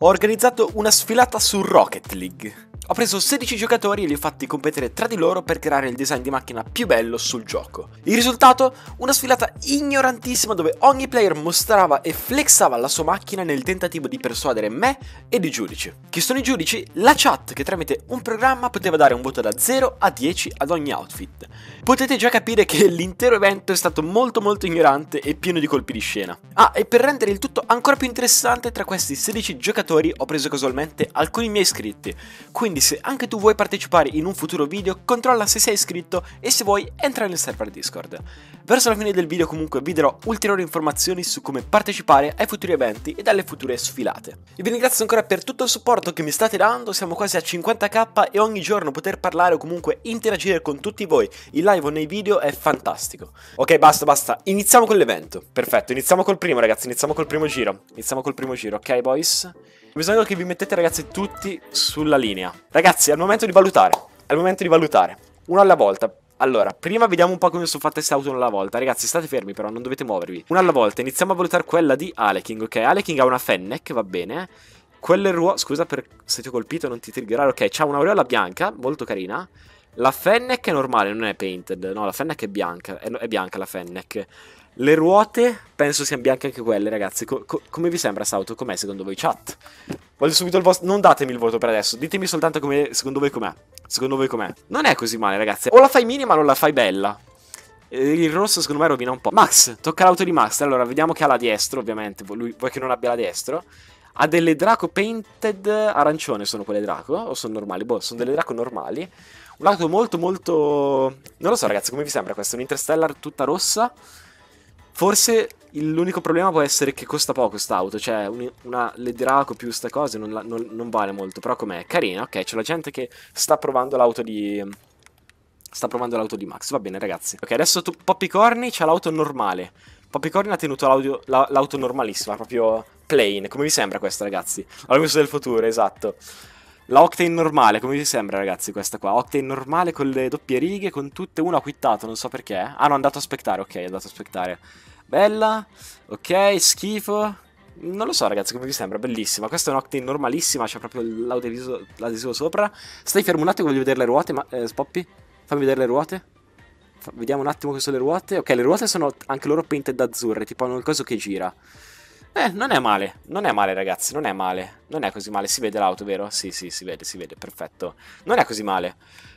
ho organizzato una sfilata su Rocket League. Ho preso 16 giocatori e li ho fatti competere tra di loro per creare il design di macchina più bello sul gioco. Il risultato? Una sfilata ignorantissima dove ogni player mostrava e flexava la sua macchina nel tentativo di persuadere me ed i giudici. Chi sono i giudici? La chat che tramite un programma poteva dare un voto da 0 a 10 ad ogni outfit. Potete già capire che l'intero evento è stato molto molto ignorante e pieno di colpi di scena. Ah, e per rendere il tutto ancora più interessante tra questi 16 giocatori ho preso casualmente alcuni miei iscritti, quindi quindi se anche tu vuoi partecipare in un futuro video, controlla se sei iscritto e se vuoi entra nel server Discord. Verso la fine del video comunque vi darò ulteriori informazioni su come partecipare ai futuri eventi e alle future sfilate. E vi ringrazio ancora per tutto il supporto che mi state dando, siamo quasi a 50k e ogni giorno poter parlare o comunque interagire con tutti voi in live o nei video è fantastico. Ok basta basta, iniziamo con l'evento. Perfetto, iniziamo col primo ragazzi, iniziamo col primo giro. Iniziamo col primo giro, ok boys? Bisogna che vi mettete ragazzi tutti sulla linea. Ragazzi, è il momento di valutare. È il momento di valutare. Uno alla volta. Allora, prima vediamo un po' come sono fatte queste auto una alla volta. Ragazzi, state fermi però, non dovete muovervi. Una alla volta, iniziamo a valutare quella di Aleking, ok? Aleking ha una Fennec, va bene. Quelle ruote... Scusa per se ti ho colpito, non ti triggerare. Ok, c'ha un'aureola bianca, molto carina. La Fennec è normale, non è painted. No, la Fennec è bianca. È, è bianca la Fennec. Le ruote penso siano bianche anche quelle, ragazzi. Co co come vi sembra questa auto? Com'è secondo voi, chat? Voglio subito il vostro... Non datemi il voto per adesso. Ditemi soltanto come... Secondo voi com'è. Secondo voi com'è. Non è così male, ragazzi. O la fai minima o la fai bella. Eh, il rosso secondo me rovina un po'. Max, tocca l'auto di Max. Allora, vediamo che ha la destra, ovviamente. Lui, vuoi che non abbia la destra? Ha delle Draco painted arancione, sono quelle Draco? O sono normali? Boh, sono delle Draco normali. Un'auto molto, molto... Non lo so, ragazzi, come vi sembra questa? Un'Interstellar tutta rossa? Forse l'unico problema può essere che costa poco quest'auto, cioè un, una Ledraco più queste cose non, non, non, vale molto, però com'è? Carina, ok, c'è la gente che sta provando l'auto di... Sta provando l'auto di Max, va bene ragazzi. Ok, adesso tu, Poppycorni c'ha l'auto normale. Poppycorni ha tenuto l'auto la, normalissima, proprio plain. Come vi sembra questa ragazzi? L'ho messo del futuro, esatto. La Octane normale, come vi sembra ragazzi questa qua? Octane normale con le doppie righe, con tutte. Uno ha quittato, non so perché. Ah no, è andato a aspettare, ok, è andato a aspettare. Bella, ok, schifo. Non lo so ragazzi, come vi sembra? Bellissima. Questa è un'Octane normalissima, c'è proprio l'adesivo sopra. Stai fermo un attimo, voglio vedere le ruote, ma... Eh, Spoppy, fammi vedere le ruote. Fa vediamo un attimo che sono le ruote. Ok, le ruote sono anche loro painted azzurre, tipo hanno il coso che gira. Eh, non è male, non è male ragazzi, non è male. Non è così male, si vede l'auto, vero? Sì, sì, si vede, si vede, perfetto. Non è così male.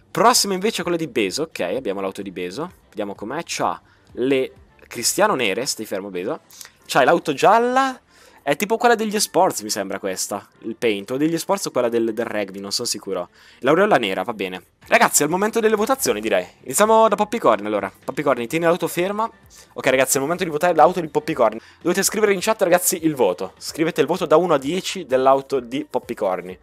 Prossima invece è quella di Beso, ok, abbiamo l'auto di Beso. Vediamo com'è, c'ha le Cristiano Neres di Fermo Beso. C'hai l'auto gialla. È tipo quella degli esports, mi sembra questa. Il paint. O degli esports o quella del, del rugby, non sono sicuro. L'aureola nera, va bene. Ragazzi, è il momento delle votazioni, direi. Iniziamo da Popcorn, allora. Popcorn, tieni l'auto ferma. Ok, ragazzi, è il momento di votare l'auto di Popcorn. Dovete scrivere in chat, ragazzi, il voto. Scrivete il voto da 1 a 10 dell'auto di Popcorn.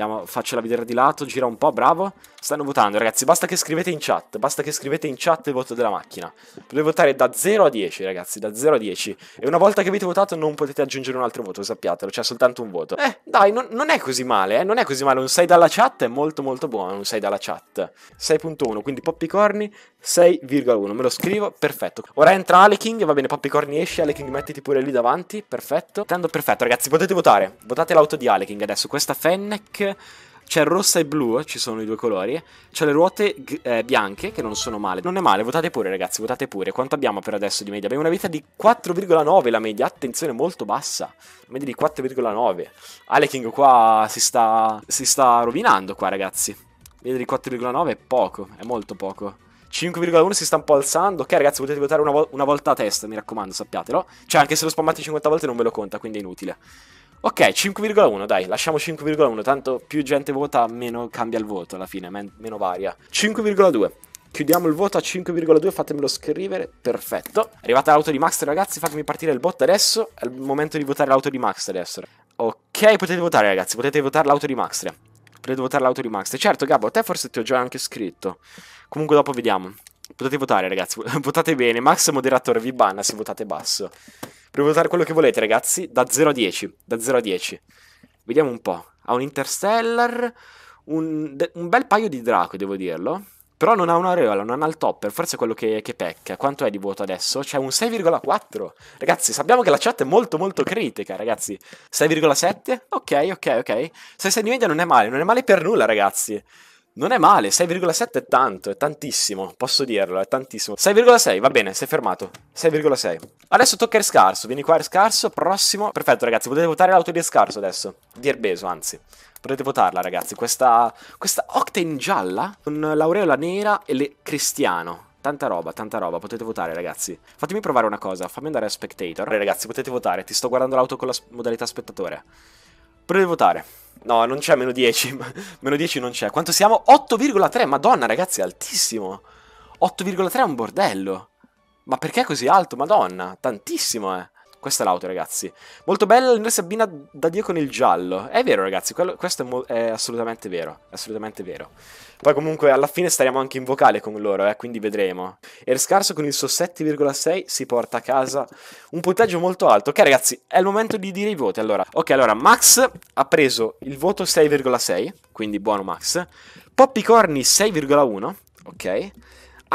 Andiamo, faccela vedere di lato, gira un po', bravo. Stanno votando, ragazzi, basta che scrivete in chat, basta che scrivete in chat il voto della macchina. Potete votare da 0 a 10, ragazzi, da 0 a 10. E una volta che avete votato non potete aggiungere un altro voto, sappiatelo, c'è soltanto un voto. Eh, dai, non, non, è così male, eh, non è così male. Un 6 dalla chat è molto molto buono, un 6 dalla chat. 6.1, quindi Poppicorni 6,1, me lo scrivo, perfetto. Ora entra Aleking, va bene, Poppicorni esce, Aleking mettiti pure lì davanti, perfetto. Tendo perfetto, ragazzi, potete votare. Votate l'auto di Aleking adesso, questa Fennec c'è rossa e blu, eh, ci sono i due colori. C'è le ruote eh, bianche, che non sono male. Non è male, votate pure, ragazzi, votate pure. Quanto abbiamo per adesso di media? Abbiamo una vita di 4,9 la media. Attenzione, molto bassa. La media di 4,9. Aleking qua si sta, si sta rovinando qua, ragazzi. Media di 4,9 è poco, è molto poco. 5,1 si sta un po' alzando. Ok, ragazzi, potete votare una, vo una volta a testa, mi raccomando, sappiatelo. Cioè, anche se lo spammate 50 volte non ve lo conta, quindi è inutile. Ok, 5,1, dai, lasciamo 5,1, tanto più gente vota, meno cambia il voto alla fine, meno varia. 5,2. Chiudiamo il voto a 5,2, fatemelo scrivere, perfetto. Arrivata l'auto di Max, ragazzi, fatemi partire il bot adesso, è il momento di votare l'auto di Max adesso. Ok, potete votare, ragazzi, potete votare l'auto di Max. Potete votare l'auto di Max. Certo, Gabbo, a te forse ti ho già anche scritto. Comunque dopo vediamo. Potete votare, ragazzi, votate bene. Max moderatore vi banna se votate basso. Potete votare quello che volete, ragazzi, da 0 a 10. Da 0 a 10. Vediamo un po'. Ha un Interstellar, un, un bel paio di Draco, devo dirlo. Però non ha una reola, non ha il topper, forse è quello che, che pecca. Quanto è di voto adesso? C'è un 6,4. Ragazzi, sappiamo che la chat è molto molto critica, ragazzi. 6,7? Ok, ok, ok. 6,6 di media non è male, non è male per nulla, ragazzi. Non è male, 6,7 è tanto, è tantissimo, posso dirlo, è tantissimo. 6,6, va bene, sei fermato. 6,6. Adesso tocca il scarso, vieni qua il scarso, prossimo. Perfetto ragazzi, potete votare l'auto di scarso adesso. Di Erbeso, anzi. Potete votarla ragazzi, questa, questa Octane gialla con l'aureola nera e le Cristiano. Tanta roba, tanta roba, potete votare ragazzi. Fatemi provare una cosa, fammi andare a spectator. Allora, ragazzi, potete votare, ti sto guardando l'auto con la modalità spettatore. Potete votare. No, non c'è meno 10. meno 10 non c'è. Quanto siamo? 8,3. Madonna, ragazzi, è altissimo. 8,3 è un bordello. Ma perché è così alto? Madonna, tantissimo, eh. Questa è l'auto, ragazzi. Molto bella, il nero si abbina da Dio con il giallo. È vero, ragazzi, quello, questo è, è, assolutamente vero. È assolutamente vero. Poi comunque alla fine staremo anche in vocale con loro, eh, quindi vedremo. Er Scarso con il suo 7,6 si porta a casa un punteggio molto alto. Ok, ragazzi, è il momento di dire i voti, allora. Ok, allora, Max ha preso il voto 6,6, quindi buono Max. Poppycorni 6,1, ok.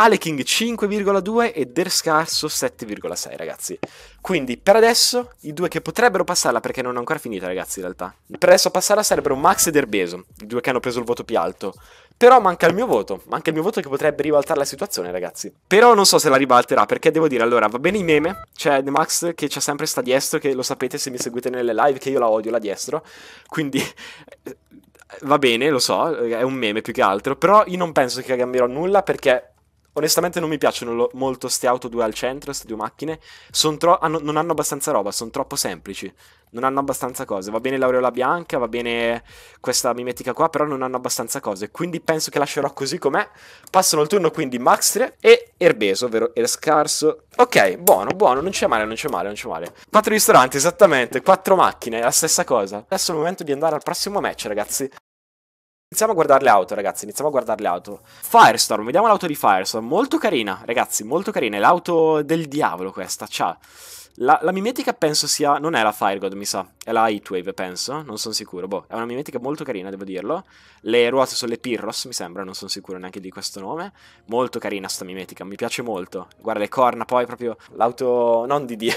Aleking 5,2 e Der Scarso 7,6 ragazzi. Quindi per adesso i due che potrebbero passarla perché non è ancora finita ragazzi in realtà. Per adesso a passarla sarebbero Max ed Erbeso, i due che hanno preso il voto più alto. Però manca il mio voto, manca il mio voto che potrebbe ribaltare la situazione ragazzi. Però non so se la ribalterà perché devo dire allora va bene i meme, c'è The Max che c'è sempre sta dietro, che lo sapete se mi seguite nelle live che io la odio la dietro. Quindi va bene, lo so, è un meme più che altro, però io non penso che cambierò nulla perché onestamente non mi piacciono lo- molto ste auto due al centro, queste due macchine. Tro- hanno- non hanno abbastanza roba, sono troppo semplici. Non hanno abbastanza cose. Va bene l'aureola bianca, va bene questa mimetica qua, però non hanno abbastanza cose. Quindi penso che lascerò così com'è. Passano il turno quindi Max 3 e Erbeso, ovvero Scarso. Ok, buono, buono, non c'è male, non c'è male, non c'è male. Quattro ristoranti, esattamente, quattro macchine, la stessa cosa. Adesso è il momento di andare al prossimo match, ragazzi. Iniziamo a guardare le auto, ragazzi. Iniziamo a guardare le auto. Firestorm, vediamo l'auto di Firestorm. Molto carina, ragazzi, molto carina. È l'auto del diavolo questa. Ciao. La, la, mimetica penso sia. Non è la Fire God, mi sa. È la Heatwave, penso. Non sono sicuro. Boh, è una mimetica molto carina, devo dirlo. Le ruote sono le Pirros, mi sembra. Non sono sicuro neanche di questo nome. Molto carina sta mimetica, mi piace molto. Guarda le corna, poi proprio l'auto. Non di, di,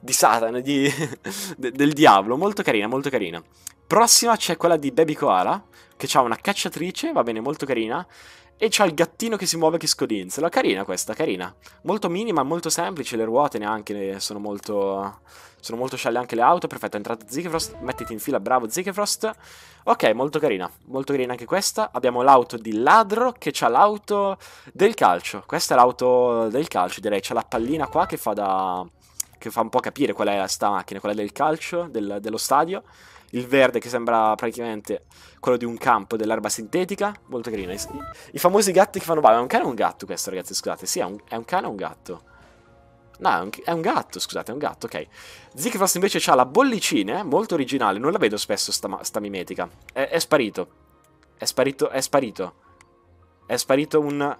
di Satana, di, de, del diavolo. Molto carina, molto carina. Prossima c'è quella di Baby Koala che ha una cacciatrice, va bene, molto carina, e c'ha il gattino che si muove che scodinzola. Carina questa, carina. Molto minima, molto semplice, le ruote neanche sono molto... Sono molto scialle anche le auto, perfetto, è entrato Zikefrost, mettiti in fila, bravo Zikefrost. Ok, molto carina, molto carina anche questa. Abbiamo l'auto di ladro che ha l'auto del calcio. Questa è l'auto del calcio, direi, c'ha la pallina qua che fa da... che fa un po' capire qual è sta macchina, quella del calcio, del, dello stadio il verde che sembra praticamente quello di un campo dell'erba sintetica, molto carino. I, I, famosi gatti che fanno male, è un cane o un gatto questo ragazzi, scusate, sì è un, è un cane o un gatto? No, è un, è un, gatto, scusate, è un gatto, ok. Zigfrost invece ha la bollicina, eh, molto originale, non la vedo spesso sta, sta mimetica. È, è sparito. È sparito, è sparito. È sparito un...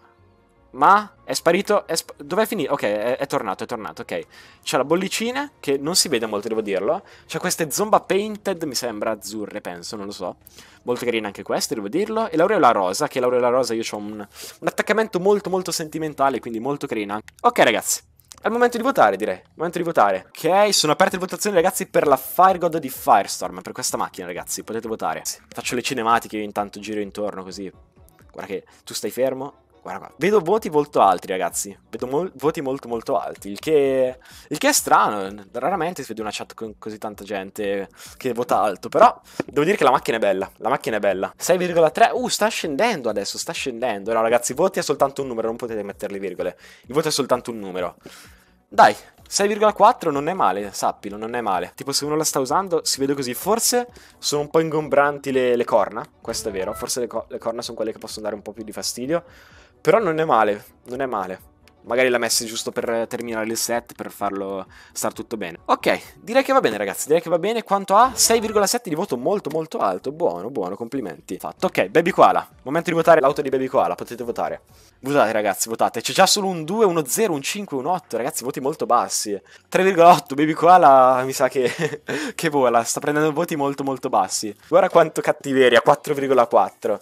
Ma è sparito. È sp- Dov'è finito? Ok, è, è, tornato, è tornato, ok. C'è la bollicina, che non si vede molto, devo dirlo. C'è queste zomba painted, mi sembra, azzurre, penso, non lo so. Molto carine anche queste, devo dirlo. E l'aureola rosa, che l'aureola rosa io ho un, un attaccamento molto, molto sentimentale, quindi molto carina. Ok, ragazzi. È il momento di votare, direi. È il momento di votare. Ok, sono aperte le votazioni, ragazzi, per la Fire God di Firestorm. Per questa macchina, ragazzi, potete votare. Faccio le cinematiche, io intanto giro intorno così. Guarda che tu stai fermo, Guarda qua, vedo voti molto alti, ragazzi. Vedo mol voti molto molto alti. Il che... il che è strano. Raramente si vede una chat con così tanta gente che vota alto. Però devo dire che la macchina è bella. La macchina è bella. 6,3. Uh, sta scendendo adesso, sta scendendo. No, ragazzi, voti è soltanto un numero, non potete metterli virgole. Il voto è soltanto un numero. Dai, 6,4 non è male, sappilo, non è male. Tipo se uno la sta usando si vede così. Forse sono un po' ingombranti le, le corna, questo è vero. Forse le, co le corna sono quelle che possono dare un po' più di fastidio. Però non è male, non è male. Magari l'ha messa giusto per terminare il set, per farlo star tutto bene. Ok, direi che va bene ragazzi, direi che va bene. Quanto ha? 6,7 di voto molto molto alto, buono, buono, complimenti. Fatto, ok, Baby Koala. Momento di votare l'auto di Baby Koala, potete votare. Votate ragazzi, votate. C'è già solo un 2, uno 0, un 5, un 8, ragazzi, voti molto bassi. 3,8, Baby Koala mi sa che, che vola, sta prendendo voti molto molto bassi. Guarda quanto cattiveria, 4,4.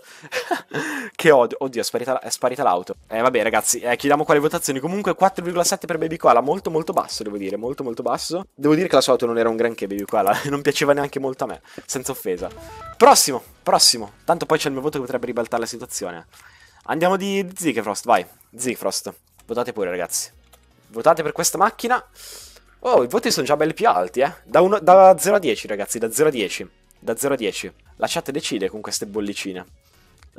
che odio, oddio, è sparita, l'auto. eh vabbè ragazzi, eh, chiudiamo quale votazione valutazioni. Comunque 4,7 per Baby Koala, molto molto basso devo dire, molto molto basso. Devo dire che la sua auto non era un granché Baby Koala, non piaceva neanche molto a me, senza offesa. Prossimo, prossimo. Tanto poi c'è il mio voto che potrebbe ribaltare la situazione. Andiamo di Zigfrost, vai. Zigfrost. Votate pure ragazzi. Votate per questa macchina. Oh, i voti sono già belli più alti, eh. Da, uno, da 0 a 10 ragazzi, da 0 a 10. Da 0 a 10. La chat decide con queste bollicine.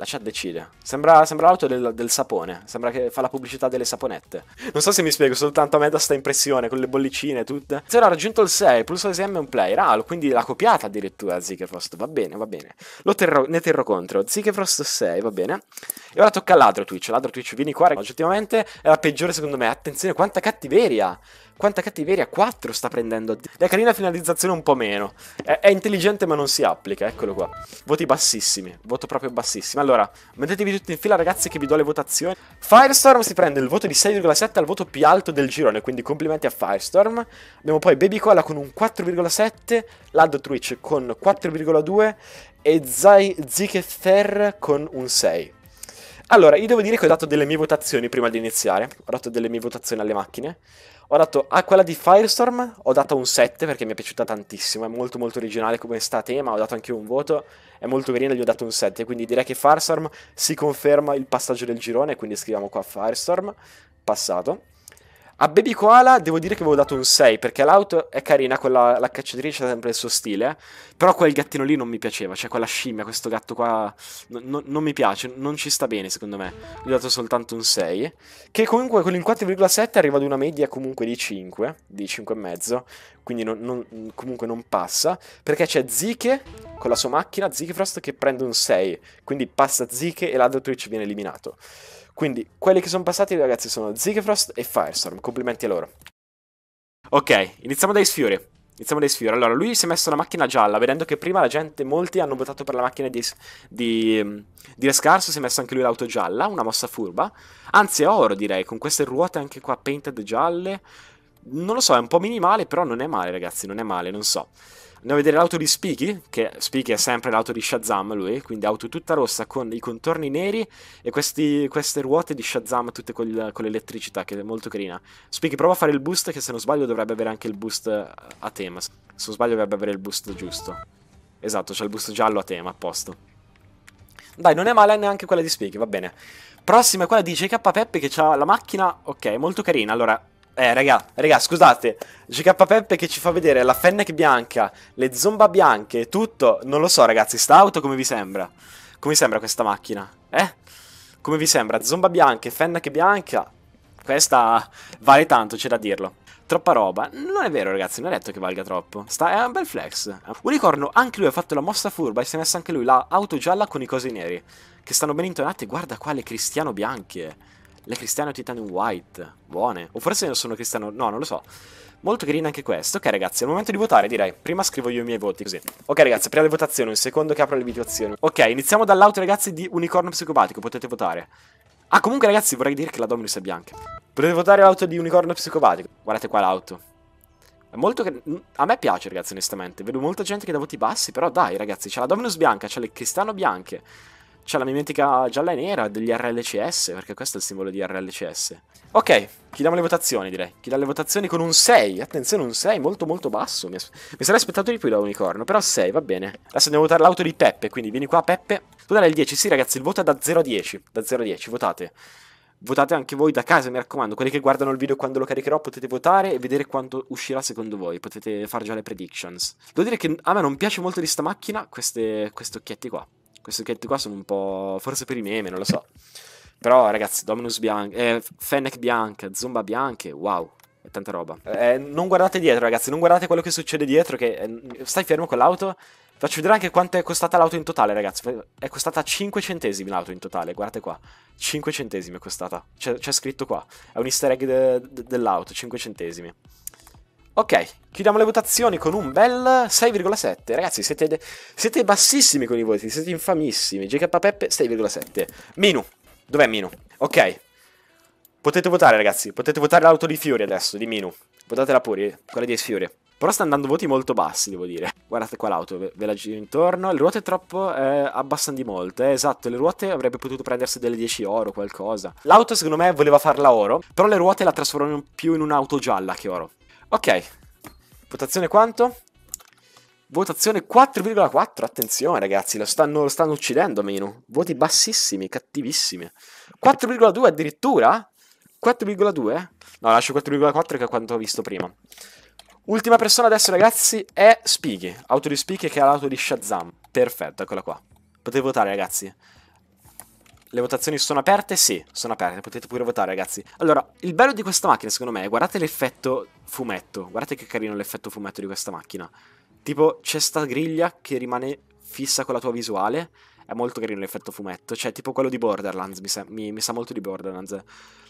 La chat decide. Sembra, sembra l'auto del, del, sapone. Sembra che fa la pubblicità delle saponette. Non so se mi spiego, soltanto a me da sta impressione con le bollicine e tutte. Zero ha raggiunto il 6. Pulso SM è un player. Ah, quindi l'ha copiata addirittura Zickerfrost. Va bene, va bene. Terro, ne terrò contro. Zickerfrost 6, va bene. E ora tocca all'Adro Twitch. L'Adro Twitch, vieni qua. Oggettivamente è la peggiore secondo me. Attenzione, quanta cattiveria. Quanta cattiveria? 4 sta prendendo. La carina finalizzazione un po' meno. È, è, intelligente ma non si applica, eccolo qua. Voti bassissimi, voto proprio bassissimo. Allora, mettetevi tutti in fila ragazzi che vi do le votazioni. Firestorm si prende il voto di 6,7 al voto più alto del girone, quindi complimenti a Firestorm. Abbiamo poi Baby Cola con un 4,7, Lado Twitch con 4,2 e Zai Zikether con un 6. Allora, io devo dire che ho dato delle mie votazioni prima di iniziare. Ho dato delle mie votazioni alle macchine. Ho dato a quella di Firestorm, ho dato un 7 perché mi è piaciuta tantissimo. È molto molto originale come sta tema, ho dato anche un voto. È molto carina, gli ho dato un 7. Quindi direi che Firestorm si conferma il passaggio del girone, quindi scriviamo qua Firestorm, passato. A Baby Koala devo dire che avevo dato un 6 perché l'auto è carina, quella, la cacciatrice ha sempre il suo stile, eh. però quel gattino lì non mi piaceva, cioè quella scimmia, questo gatto qua non, non mi piace, non ci sta bene secondo me. Gli ho dato soltanto un 6, che comunque con il 4,7 arriva ad una media comunque di 5, di 5,5, quindi non, non, comunque non passa, perché c'è Zike con la sua macchina, Zikefrost che prende un 6, quindi passa Zike e l'Adro Twitch viene eliminato. Quindi, quelli che sono passati, ragazzi, sono Zigefrost e Firestorm. Complimenti a loro. Ok, iniziamo dai sfiori. Iniziamo dai sfiori. Allora, lui si è messo una macchina gialla, vedendo che prima la gente, molti hanno votato per la macchina di, di, di Rescarso, si è messo anche lui l'auto gialla, una mossa furba. Anzi, è oro, direi, con queste ruote anche qua painted gialle. Non lo so, è un po' minimale, però non è male, ragazzi, non è male, non so. Andiamo a vedere l'auto di Speaky, che Speaky è sempre l'auto di Shazam lui, quindi auto tutta rossa con i contorni neri e questi, queste ruote di Shazam tutte col, con l'elettricità, che è molto carina. Speaky prova a fare il boost, che se non sbaglio dovrebbe avere anche il boost a tema. Se non sbaglio dovrebbe avere il boost giusto. Esatto, c'è il boost giallo a tema, a posto. Dai, non è male neanche quella di Speaky, va bene. Prossima è quella di JK Peppe che ha la macchina, ok, molto carina. Allora, eh, raga, raga, scusate. GK Peppe che ci fa vedere la Fennec bianca, le zomba bianche e tutto. Non lo so, ragazzi, sta auto come vi sembra? Come vi sembra questa macchina? Eh? Come vi sembra? Zomba bianche, Fennec bianca. Questa vale tanto, c'è da dirlo. Troppa roba. Non è vero, ragazzi, non è detto che valga troppo. Sta, è un bel flex. Unicorno, anche lui ha fatto la mossa furba e si è messa anche lui la auto gialla con i cosi neri. Che stanno ben intonate. Guarda qua le cristiano bianche. Le Cristiano Titan White. Buone. O forse non sono Cristiano... No, non lo so. Molto carina anche questo. Ok, ragazzi, è il momento di votare, direi. Prima scrivo io i miei voti, così. Ok, ragazzi, prima le votazioni. Un secondo che apro le votazioni. Ok, iniziamo dall'auto, ragazzi, di Unicorno Psicopatico. Potete votare. Ah, comunque, ragazzi, vorrei dire che la Dominus è bianca. Potete votare l'auto di Unicorno Psicopatico. Guardate qua l'auto. È molto... A me piace, ragazzi, onestamente. Vedo molta gente che dà voti bassi, però dai, ragazzi. C'è la Dominus bianca, c'è le Cristiano bianche. C'è la mimetica gialla e nera degli RLCS, perché questo è il simbolo di RLCS. Ok, chiudiamo le votazioni direi. Chiudiamo le votazioni con un 6. Attenzione, un 6 molto molto basso. Mi, mi sarei aspettato di più da Unicorno, però 6 va bene. Adesso andiamo a votare l'auto di Peppe, quindi vieni qua Peppe. Tu dai il 10, sì ragazzi, il voto è da 0 a 10. Da 0 a 10, votate. Votate anche voi da casa, mi raccomando. Quelli che guardano il video quando lo caricherò potete votare e vedere quanto uscirà secondo voi. Potete fare già le predictions. Devo dire che a me non piace molto di sta macchina queste, questi occhietti qua. Queste oggetti qua sono un po'. forse per i meme, non lo so. Però, ragazzi, Dominus Bianca. eh, Fennec bianca, Zomba bianche, wow, è tanta roba. Eh, non guardate dietro, ragazzi, non guardate quello che succede dietro, che eh, stai fermo con l'auto. Faccio vedere anche quanto è costata l'auto in totale, ragazzi. È costata 5 centesimi l'auto in totale, guardate qua. 5 centesimi è costata. C'è, scritto qua. È un easter egg de, de, dell'auto, 5 centesimi. Ok, chiudiamo le votazioni con un bel 6,7. Ragazzi, siete, siete, bassissimi con i voti, siete infamissimi. JK Peppe 6,7. Minu, dov'è Minu? Ok, potete votare ragazzi, potete votare l'auto di Fiori adesso, di Minu. Votatela pure, quella di Fiori. Però sta andando voti molto bassi, devo dire. Guardate qua l'auto, ve la giro intorno. Le ruote troppo eh, abbassano di molto. Eh, esatto, le ruote avrebbe potuto prendersi delle 10 oro, qualcosa. L'auto secondo me voleva farla oro, però le ruote la trasformano più in un'auto gialla che oro. Ok. Votazione quanto? Votazione 4,4. Attenzione, ragazzi, lo stanno, lo stanno uccidendo meno. Voti bassissimi, cattivissimi. 4,2 addirittura? 4,2? No, lascio 4,4 che è quanto ho visto prima. Ultima persona adesso, ragazzi, è Spighi. Auto di Spighi che ha l'auto di Shazam. Perfetto, eccola qua. Potete votare, ragazzi. Le votazioni sono aperte? Sì, sono aperte, potete pure votare ragazzi. Allora, il bello di questa macchina secondo me è, guardate l'effetto fumetto, guardate che carino l'effetto fumetto di questa macchina. Tipo, c'è sta griglia che rimane fissa con la tua visuale, è molto carino l'effetto fumetto, cioè tipo quello di Borderlands, mi sa, mi, mi sa, molto di Borderlands.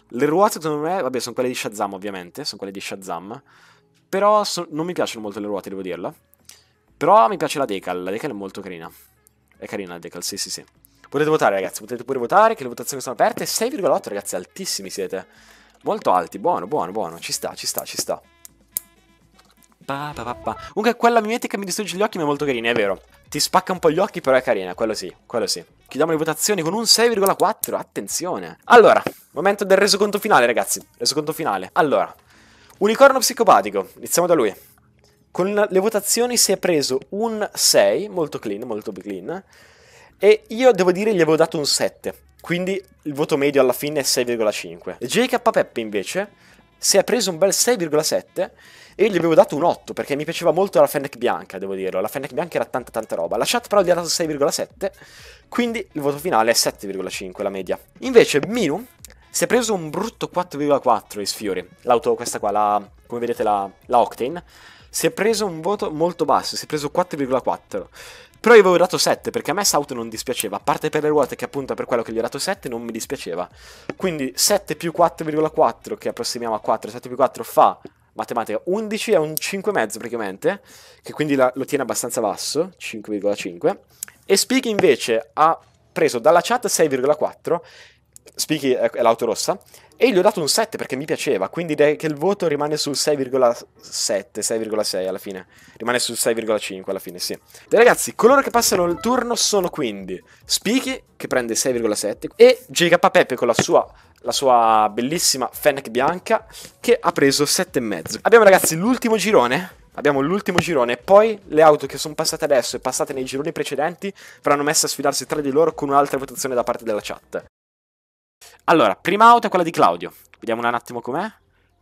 Le ruote secondo me, vabbè, sono quelle di Shazam ovviamente, sono quelle di Shazam, però so, non mi piacciono molto le ruote, devo dirlo. Però mi piace la decal, la decal è molto carina. È carina la decal, sì sì sì. Potete votare, ragazzi, potete pure votare, che le votazioni sono aperte. 6,8, ragazzi, altissimi siete. Molto alti, buono, buono, buono. Ci sta, ci sta, ci sta. Pa, pa, pa, Comunque quella mimetica mi distrugge gli occhi ma è molto carina, è vero. Ti spacca un po' gli occhi però è carina, quello sì, quello sì. Chiudiamo le votazioni con un 6,4, attenzione. Allora, momento del resoconto finale ragazzi, resoconto finale. Allora, unicorno psicopatico, iniziamo da lui. Con le votazioni si è preso un 6, molto clean, molto clean. E io devo dire gli avevo dato un 7, quindi il voto medio alla fine è 6,5. JK Peppe invece si è preso un bel 6,7 e io gli avevo dato un 8 perché mi piaceva molto la Fennec bianca, devo dirlo. La Fennec bianca era tanta tanta roba. La chat però gli ha dato 6,7, quindi il voto finale è 7,5 la media. Invece Minu si è preso un brutto 4,4 i sfiori. L'auto questa qua, la, come vedete la, la Octane, si è preso un voto molto basso, si è preso 4,4. Però io avevo dato 7 perché a me South non dispiaceva, a parte per le ruote che appunto per quello che gli ho dato 7 non mi dispiaceva. Quindi 7 più 4,4 che approssimiamo a 4, 7 più 4 fa matematica 11 è un 5,5 praticamente, che quindi la, lo tiene abbastanza basso, 5,5. E Speak invece ha preso dalla chat 6,4 Speaky è, l'auto rossa, e gli ho dato un 7 perché mi piaceva, quindi che il voto rimane sul 6,7, 6,6 alla fine. Rimane sul 6,5 alla fine, sì. Dai ragazzi, coloro che passano il turno sono quindi Speaky, che prende 6,7, e JK Pepe con la sua, la sua bellissima Fennec bianca, che ha preso 7,5. Abbiamo ragazzi l'ultimo girone, Abbiamo l'ultimo girone, poi le auto che sono passate adesso e passate nei gironi precedenti verranno messe a sfidarsi tra di loro con un'altra votazione da parte della chat. Allora, prima auto è quella di Claudio. Vediamo un attimo com'è.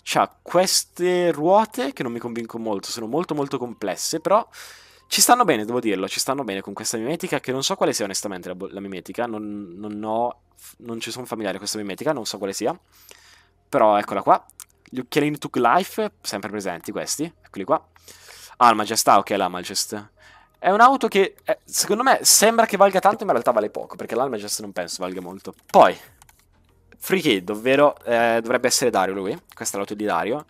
C'ha queste ruote che non mi convinco molto, sono molto molto complesse, però ci stanno bene, devo dirlo, ci stanno bene con questa mimetica, che non so quale sia onestamente la, la mimetica, non, non, ho, non ci sono familiare con questa mimetica, non so quale sia. Però eccola qua, gli occhialini Took Life, sempre presenti questi, eccoli qua. Almagest, ah, ah, ok, l'Almagest. È un'auto che, eh, secondo me, sembra che valga tanto, ma in realtà vale poco, perché l'Almagest non penso valga molto. Poi, Free kid, ovvero eh, dovrebbe essere Dario lui, questa è l'auto di Dario.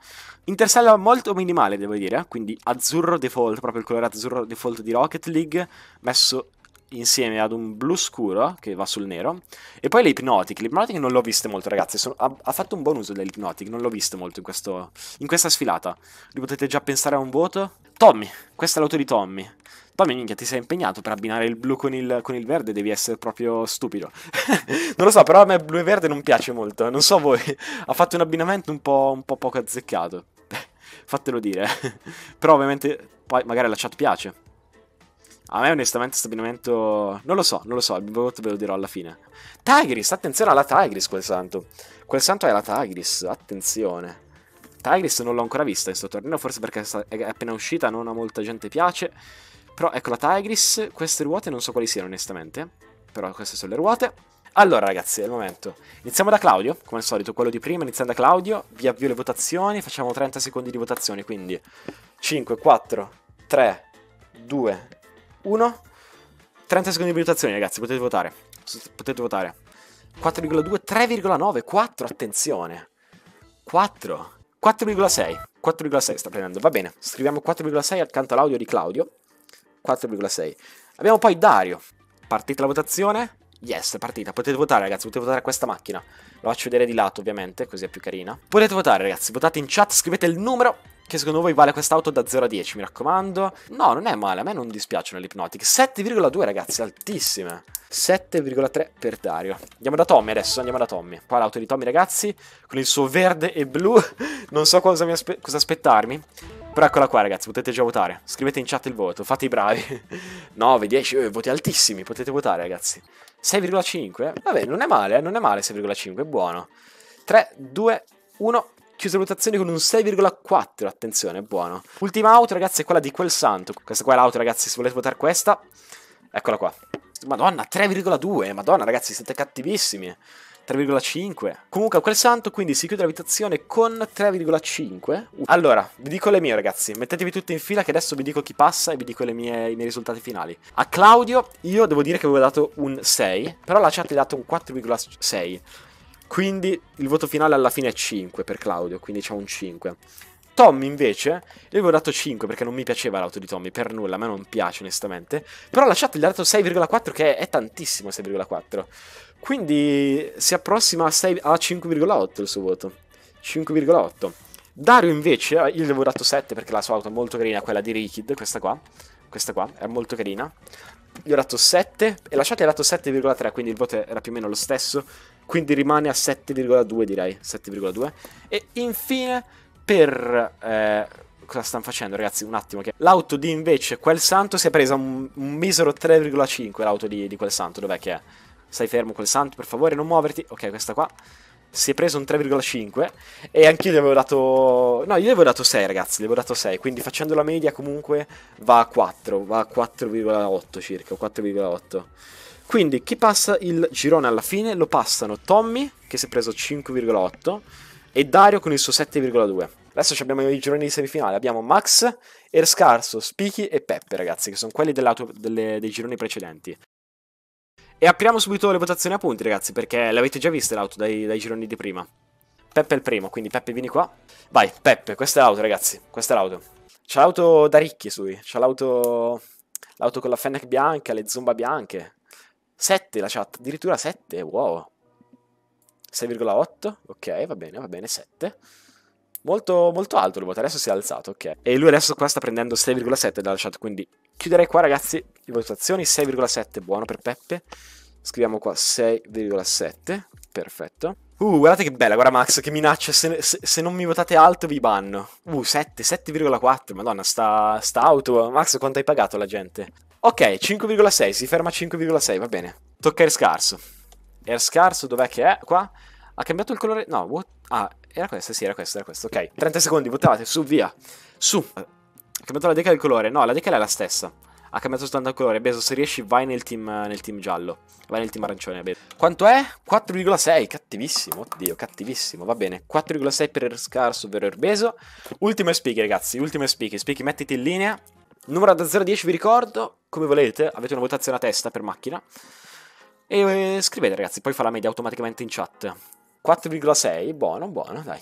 Interstellar molto minimale, devo dire, quindi azzurro default, proprio il colore azzurro default di Rocket League, messo insieme ad un blu scuro che va sul nero e poi le Hypnotic, le Hypnotic non l'ho viste molto ragazzi, Sono, ha, ha, fatto un buon uso delle Hypnotic, non l'ho visto molto in, questo, in questa sfilata, li potete già pensare a un voto? Tommy, questa è l'auto di Tommy, Vabbè, minchia, ti sei impegnato per abbinare il blu con il, con il verde, devi essere proprio stupido. non lo so, però a me blu e verde non piace molto, non so voi. ha fatto un abbinamento un po', un po poco azzeccato. Fatelo dire. però ovviamente poi magari la chat piace. A me onestamente questo abbinamento... Non lo so, non lo so, il ve lo dirò alla fine. Tigris, attenzione alla Tigris quel santo. Quel santo è la Tigris, attenzione. Tigris non l'ho ancora vista in questo torneo, forse perché è appena uscita, non a molta gente piace. Però ecco la Tigris, queste ruote non so quali siano onestamente, però queste sono le ruote. Allora ragazzi, è il momento. Iniziamo da Claudio, come al solito, quello di prima, iniziando da Claudio, vi avvio le votazioni, facciamo 30 secondi di votazione, quindi 5, 4, 3, 2, 1. 30 secondi di votazione ragazzi, potete votare. Potete votare. 4,2, 3,9, 4, attenzione. 4, 4,6. 4,6 sta prendendo, va bene. Scriviamo 4,6 accanto all'audio di Claudio. 4,6. Abbiamo poi Dario. Partita la votazione? Yes, partita. Potete votare, ragazzi. Potete votare questa macchina. Lo faccio vedere di lato, ovviamente, così è più carina. Potete votare, ragazzi. Votate in chat, scrivete il numero che secondo voi vale quest'auto da 0 a 10, mi raccomando. No, non è male, a me non dispiacciono le Hypnotic. 7,2, ragazzi, altissime. 7,3 per Dario. Andiamo da Tommy adesso, andiamo da Tommy. Qua l'auto di Tommy, ragazzi, con il suo verde e blu. Non so cosa, aspe cosa aspettarmi. Però eccola qua ragazzi, potete già votare. Scrivete in chat il voto, fate i bravi. 9, 10, eh, voti altissimi, potete votare ragazzi. 6,5, vabbè, non è male, eh? non è male 6,5, è buono. 3, 2, 1, Chiuse chiusa valutazione con un 6,4, attenzione, è buono. Ultima auto ragazzi è quella di quel santo. Questa qua è l'auto ragazzi, se volete votare questa, eccola qua. Madonna, 3,2, madonna ragazzi, siete cattivissimi. 3,5. Comunque a quel santo quindi si chiude l'abitazione con 3,5. Allora, vi dico le mie ragazzi, mettetevi tutti in fila che adesso vi dico chi passa e vi dico mie, i miei risultati finali. A Claudio io devo dire che avevo dato un 6, però la chat gli ha dato un 4,6. Quindi il voto finale alla fine è 5 per Claudio, quindi c'è un 5. Tommy invece, io gli avevo dato 5 perché non mi piaceva l'auto di Tommy, per nulla, a me non piace onestamente, però la chat gli ha dato 6,4 che è, è tantissimo 6,4, quindi si approssima a, 6, a 5,8 il suo voto, 5,8. Dario invece, io gli avevo dato 7 perché la sua auto è molto carina, quella di Rikid, questa qua, questa qua, è molto carina, gli ho dato 7 e la chat gli ha dato 7,3, quindi il voto era più o meno lo stesso, quindi rimane a 7,2 direi, 7,2. E infine per... Eh, cosa stanno facendo ragazzi? Un attimo che... L'auto di invece quel santo si è presa un, un misero 3,5 l'auto di, di quel santo, dov'è che è? Stai fermo quel santo, per favore, non muoverti. Ok, questa qua si è preso un 3,5 e anch'io gli avevo dato no io gli avevo dato 6 ragazzi gli avevo dato 6 quindi facendo la media comunque va a 4 va a 4,8 circa 4,8 quindi chi passa il girone alla fine lo passano Tommy che si è preso 5,8 e Dario con il suo 7,2 Adesso abbiamo i gironi di semifinale. Abbiamo Max, Erscarso, Spichi e Peppe, ragazzi, che sono quelli delle, dei gironi precedenti. E apriamo subito le votazioni a punti, ragazzi, perché l'avete già vista l'auto dai, dai gironi di prima. Peppe è il primo, quindi Peppe vieni qua. Vai, Peppe, questa è l'auto, ragazzi. Questa è l'auto. C'è l'auto da ricchi su lui. C'è l'auto... L'auto con la Fennec bianca, le zomba bianche. 7 la chat, addirittura 7, wow. 6,8, ok, va bene, va bene, 7. Molto, molto alto il voto, adesso si è alzato, ok. E lui adesso qua sta prendendo 6,7 dalla chat, quindi chiuderei qua ragazzi le votazioni, 6,7, buono per Peppe. Scriviamo qua 6,7, perfetto. Uh, guardate che bella, guarda Max, che minaccia, se, se, se non mi votate alto vi banno. Uh, 7, 7,4, madonna, sta, sta auto. Max, quanto hai pagato la gente? Ok, 5,6, si ferma 5,6, va bene. Tocca Air Scarso. Air Scarso dov'è che è? Qua? Ha cambiato il colore. No, what? Ah, era questa, sì, era questa, era questa. Ok, 30 secondi, votate, su, via. Su. Ha cambiato la decal del colore. No, la decal è la stessa. Ha cambiato soltanto il colore. Beso, se riesci, vai nel team, nel team giallo. Vai nel team arancione. Bene. Quanto è? 4,6. Cattivissimo. Oddio, cattivissimo. Va bene. 4,6 per Scarso, ovvero Erbeso. Ultime spiche, ragazzi. Ultime spiche. Spiche, mettiti in linea. Numero da 0 a 10, vi ricordo. Come volete, avete una votazione a testa per macchina. E eh, scrivete, ragazzi. Poi fa la media automaticamente in chat. 4,6, buono, buono, dai.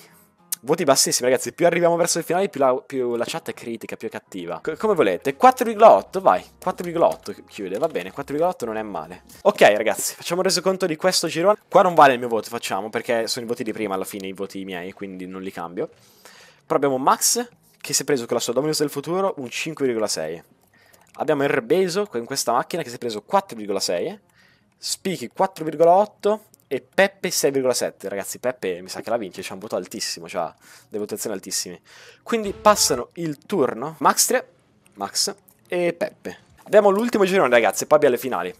Voti bassissimi, ragazzi. Più arriviamo verso il finale, più la, più la chat è critica, più è cattiva. C come volete. 4,8, vai. 4,8 chiude, va bene. 4,8 non è male. Ok, ragazzi, facciamo un resoconto di questo girone. Qua non vale il mio voto, facciamo, perché sono i voti di prima alla fine, i voti miei, quindi non li cambio. Però abbiamo Max, che si è preso con la sua Dominus del futuro un 5,6. Abbiamo Erbeso con questa macchina che si è preso 4,6. Spichi 4,8 e Peppe 6,7. Ragazzi, Peppe mi sa che la vince, c'è un voto altissimo, cioè delle votazioni altissime. Quindi passano il turno Max 3, Max e Peppe. Abbiamo l'ultimo girone, ragazzi, e poi abbiamo le finali.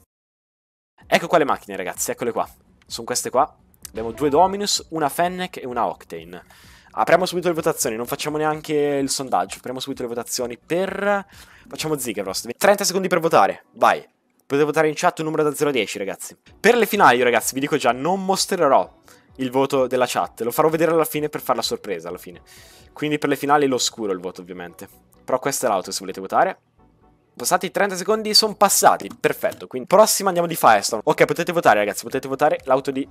Ecco qua le macchine, ragazzi, eccole qua. Sono queste qua. Abbiamo due Dominus, una Fennec e una Octane. Apriamo subito le votazioni, non facciamo neanche il sondaggio. Apriamo subito le votazioni per... Facciamo Ziggler. 30 secondi per votare, vai. Potete votare in chat un numero da 0 a 10, ragazzi. Per le finali, ragazzi, vi dico già, non mostrerò il voto della chat. Lo farò vedere alla fine per fare la sorpresa, alla fine. Quindi per le finali lo oscuro il voto, ovviamente. Però questa è l'auto se volete votare. Passati 30 secondi, sono passati, perfetto. Quindi prossima andiamo di Firestorm. Ok, potete votare, ragazzi, potete votare l'auto di,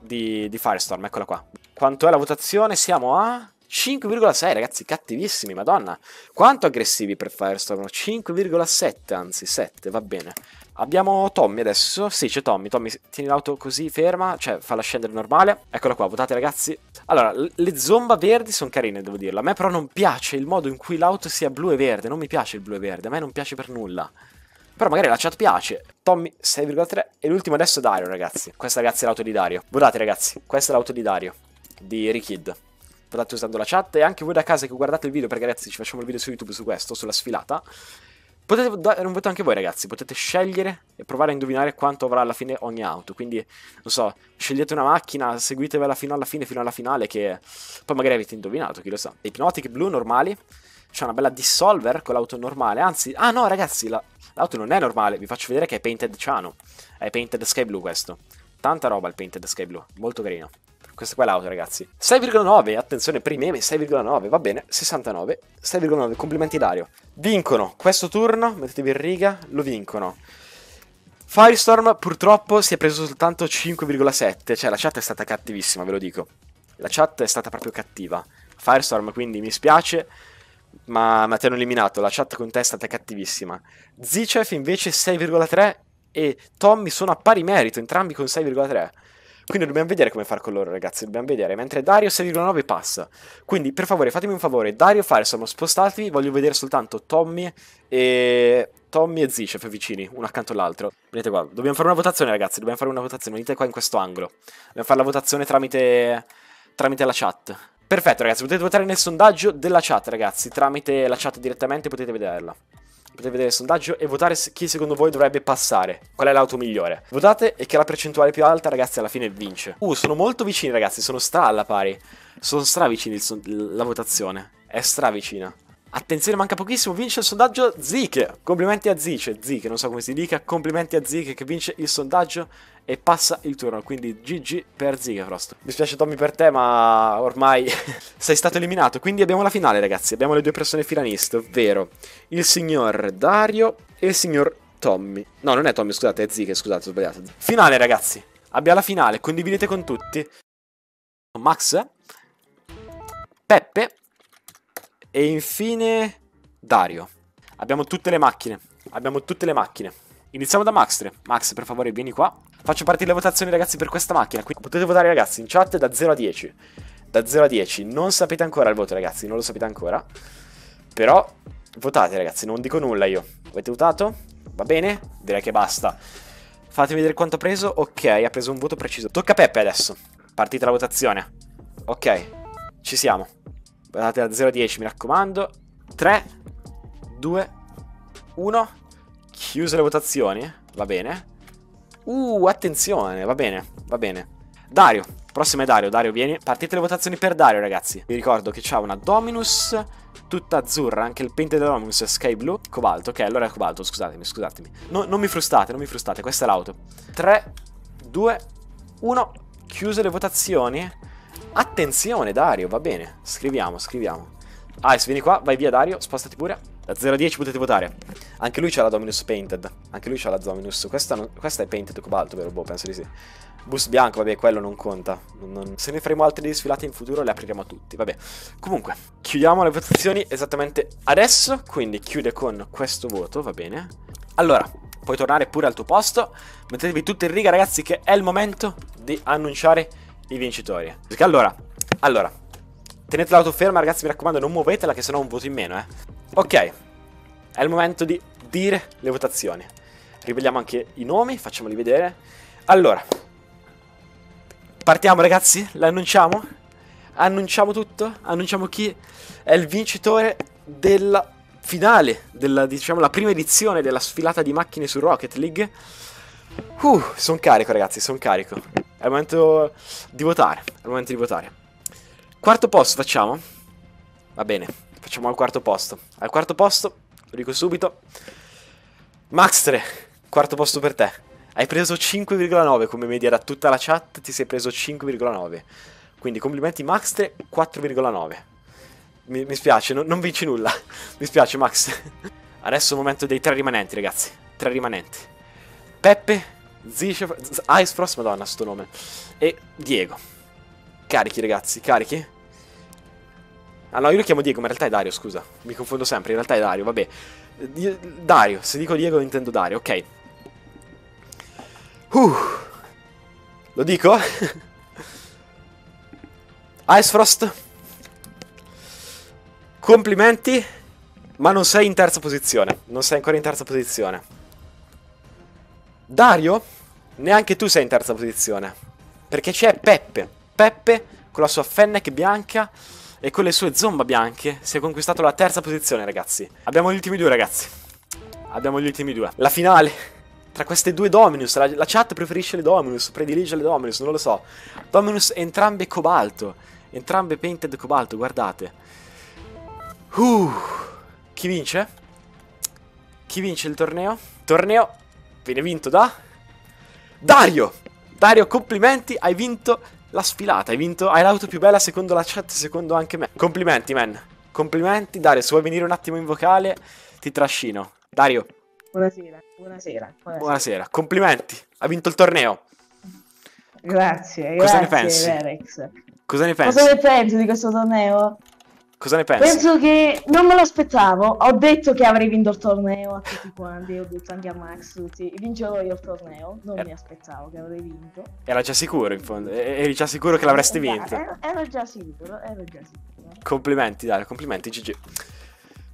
di, di Firestorm, eccola qua. Quanto è la votazione? Siamo a... 5,6 ragazzi, cattivissimi, madonna. Quanto aggressivi per Firestorm? 5,7, anzi 7, va bene. Abbiamo Tommy adesso. Sì, c'è Tommy. Tommy, tieni l'auto così ferma, cioè falla scendere normale. Eccola qua, votate ragazzi. Allora, le zomba verdi sono carine, devo dirlo. A me però non piace il modo in cui l'auto sia blu e verde. Non mi piace il blu e verde, a me non piace per nulla. Però magari la chat piace. Tommy 6,3 e l'ultimo adesso è Dario, ragazzi. Questa ragazzi è l'auto di Dario. Votate ragazzi, questa è l'auto di Dario di Rikid votate usando la chat e anche voi da casa che guardate il video perché ragazzi ci facciamo il video su YouTube su questo, sulla sfilata Potete dare un voto anche voi, ragazzi. Potete scegliere e provare a indovinare quanto avrà alla fine ogni auto. Quindi, non so, scegliete una macchina, seguitevela fino alla fine, fino alla finale, che poi magari avete indovinato, chi lo sa. Hypnotic blu normali. C'è una bella dissolver con l'auto normale. Anzi, ah no, ragazzi, l'auto non è normale. Vi faccio vedere che è Painted Ciano. È Painted Sky Blue questo. Tanta roba il Painted Sky Blue. Molto carino. Questa qua è l'auto, ragazzi. 6,9, attenzione, primeme 6,9, va bene, 69, 6,9, complimenti Dario. Vincono questo turno, mettetevi in riga, lo vincono. Firestorm purtroppo si è preso soltanto 5,7, cioè la chat è stata cattivissima, ve lo dico. La chat è stata proprio cattiva. Firestorm quindi mi spiace, ma, ma ti hanno eliminato, la chat con te è stata cattivissima. Zichef invece 6,3 e Tommy sono a pari merito, entrambi con 6,3. Quindi dobbiamo vedere come far con loro, ragazzi. Dobbiamo vedere. Mentre Dario 6,9 passa. Quindi, per favore, fatemi un favore. Dario, Firestorm, spostatevi. Voglio vedere soltanto Tommy e... Tommy e Zishef cioè, vicini, uno accanto all'altro. Venite qua. Dobbiamo fare una votazione, ragazzi. Dobbiamo fare una votazione. Venite qua in questo angolo. Dobbiamo fare la votazione tramite... tramite la chat. Perfetto, ragazzi. Potete votare nel sondaggio della chat, ragazzi. Tramite la chat direttamente potete vederla potete vedere il sondaggio e votare chi secondo voi dovrebbe passare. Qual è l'auto migliore? Votate e chi ha la percentuale più alta, ragazzi, alla fine vince. Uh, sono molto vicini, ragazzi, sono stra alla pari. Sono stravicini son la votazione. È stra vicina. Attenzione, manca pochissimo, vince il sondaggio Zeke. Complimenti a Zice, Zeke, non so come si dica. Complimenti a Zeke che vince il sondaggio e passa il turno. Quindi GG per Zigafrost. Mi spiace Tommy per te, ma ormai sei stato eliminato. Quindi abbiamo la finale, ragazzi. Abbiamo le due persone filaniste, ovvero il signor Dario e il signor Tommy. No, non è Tommy, scusate, è Zig, scusate, ho sbagliato. Finale, ragazzi. Abbiamo la finale, condividete con tutti. Max, Peppe e infine Dario. Abbiamo tutte le macchine. Abbiamo tutte le macchine. Iniziamo da Max 3. Max, per favore, vieni qua. Faccio partire le votazioni, ragazzi, per questa macchina. Quindi potete votare, ragazzi, in chat da 0 a 10. Da 0 a 10. Non sapete ancora il voto, ragazzi, non lo sapete ancora. Però votate, ragazzi, non dico nulla io. Avete votato? Va bene? Direi che basta. Fatemi vedere quanto ha preso. Ok, ha preso un voto preciso. Tocca a Peppe adesso. Partita la votazione. Ok, ci siamo. Votate da 0 a 10, mi raccomando. 3, 2, 1... Chiuse le votazioni. Va bene. Uh, attenzione. Va bene, va bene. Dario. prossima è Dario. Dario, vieni. Partite le votazioni per Dario, ragazzi. Vi ricordo che c'ha una Dominus tutta azzurra, anche il pente della Dominus è sky blue. Cobalto, ok, allora è cobalto, scusatemi, scusatemi. No, non mi frustate, non mi frustate, questa è l'auto. 3, 2, 1. Chiuse le votazioni. Attenzione, Dario, va bene. Scriviamo, scriviamo. Ice, vieni qua, vai via, Dario, spostati pure. Da 0 10 potete votare. Anche lui c'ha la Dominus Painted. Anche lui c'ha la Dominus. Questa, non... Questa è Painted Cobalto, vero? Boh, penso di sì. Bus bianco, vabbè, quello non conta. Non, non... Se ne faremo altre sfilate in futuro le apriremo a tutti, vabbè. Comunque, chiudiamo le votazioni esattamente adesso. Quindi chiude con questo voto, va bene. Allora, puoi tornare pure al tuo posto. Mettetevi tutti in riga, ragazzi, che è il momento di annunciare i vincitori. Perché allora, allora, tenete ferma, ragazzi, mi raccomando, non muovetela, che sennò un voto in meno, eh. Ok, è il momento di dire le votazioni. Riveliamo anche i nomi, facciamoli vedere. Allora, partiamo ragazzi, l'annunciamo? Annunciamo tutto? Annunciamo chi è il vincitore della finale, della, diciamo, la prima edizione della sfilata di macchine su Rocket League. Uh, sono carico ragazzi, sono carico. È il momento di votare, è il momento di votare. Quarto posto facciamo? Va bene, Facciamo al quarto posto. Al quarto posto, lo dico subito, Maxtre, quarto posto per te. Hai preso 5,9 come media da tutta la chat, ti sei preso 5,9. Quindi complimenti Maxtre, 4,9. Mi, mi, spiace, no, non vinci nulla. mi spiace Max. Adesso è il momento dei tre rimanenti, ragazzi. Tre rimanenti. Peppe, Zishaf, Icefrost, madonna sto nome. E Diego. Carichi, ragazzi, carichi. Ah no, io lo chiamo Diego, ma in realtà è Dario, scusa. Mi confondo sempre, in realtà è Dario, vabbè. Dario, se dico Diego intendo Dario, ok. Uh, lo dico? Icefrost. Complimenti, ma non sei in terza posizione. Non sei ancora in terza posizione. Dario, neanche tu sei in terza posizione. Perché c'è Peppe. Peppe con la sua fennec bianca e con le sue zomba bianche si è conquistato la terza posizione, ragazzi. Abbiamo gli ultimi due, ragazzi. Abbiamo gli ultimi due. La finale tra queste due Dominus, la, la, chat preferisce le Dominus, predilige le Dominus, non lo so. Dominus entrambe cobalto, entrambe painted cobalto, guardate. Uh, chi vince? Chi vince il torneo? Torneo viene vinto da... Dario! Dario, complimenti, hai vinto la sfilata, hai vinto. Hai l'auto più bella secondo la chat, secondo anche me. Complimenti, man. Complimenti, Dario. Se vuoi venire un attimo in vocale, ti trascino. Dario. Buonasera, buonasera. Buonasera, buonasera. complimenti. Hai vinto il torneo. Grazie, Cosa grazie, ne pensi? Cosa ne pensi? Cosa ne pensi di questo torneo? Cosa ne pensi? Penso che non me lo aspettavo. Ho detto che avrei vinto il torneo a tutti quanti, ho detto anche a Max, tutti. Vincevo io il torneo, non eh. mi aspettavo che avrei vinto. Era già sicuro, in fondo. E- Eri già sicuro che l'avresti eh, vinto. Ero, ero, già sicuro, ero già sicuro. Complimenti, dai, complimenti, GG.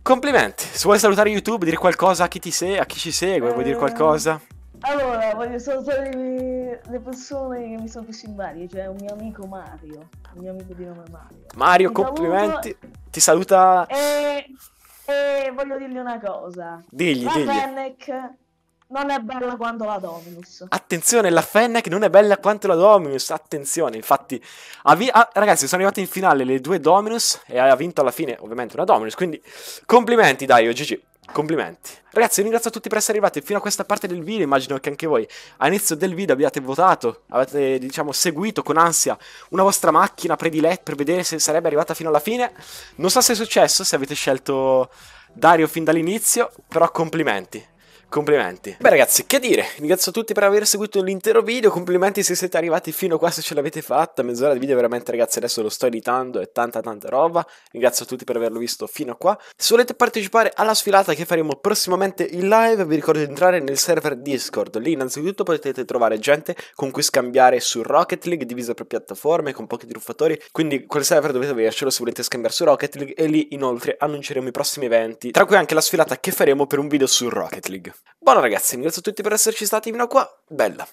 Complimenti. Se vuoi salutare YouTube, dire qualcosa a chi ti segue, a chi ci segue, eh... vuoi dire eh, qualcosa? Allora, voglio salutare le persone che mi sono più simpatiche, cioè un mio amico Mario, un mio amico di nome Mario. Mario, mi complimenti, saluto... ti saluta... E... e... voglio dirgli una cosa. Digli, la digli. Fennec non è bella quanto la Dominus. Attenzione, la Fennec non è bella quanto la Dominus, attenzione, infatti... Vi... Ah, ragazzi, sono arrivate in finale le due Dominus e ha vinto alla fine ovviamente una Dominus, quindi complimenti dai, GG. Complimenti. Ragazzi, vi ringrazio tutti per essere arrivati fino a questa parte del video. Immagino che anche voi all'inizio del video abbiate votato, avete, diciamo, seguito con ansia una vostra macchina prediletta per vedere se sarebbe arrivata fino alla fine. Non so se è successo, se avete scelto Dario fin dall'inizio, però complimenti complimenti. Beh ragazzi, che dire, ringrazio tutti per aver seguito l'intero video, complimenti se siete arrivati fino a qua se ce l'avete fatta, mezz'ora di video veramente ragazzi adesso lo sto editando, e tanta tanta roba, ringrazio tutti per averlo visto fino a qua. Se volete partecipare alla sfilata che faremo prossimamente in live, vi ricordo di entrare nel server Discord, lì innanzitutto potete trovare gente con cui scambiare su Rocket League, divisa per piattaforme, con pochi truffatori, quindi quel server dovete avercelo se volete scambiare su Rocket League e lì inoltre annunceremo i prossimi eventi, tra cui anche la sfilata che faremo per un video su Rocket League. Buona ragazzi, ringrazio tutti per esserci stati fino a qua, bella!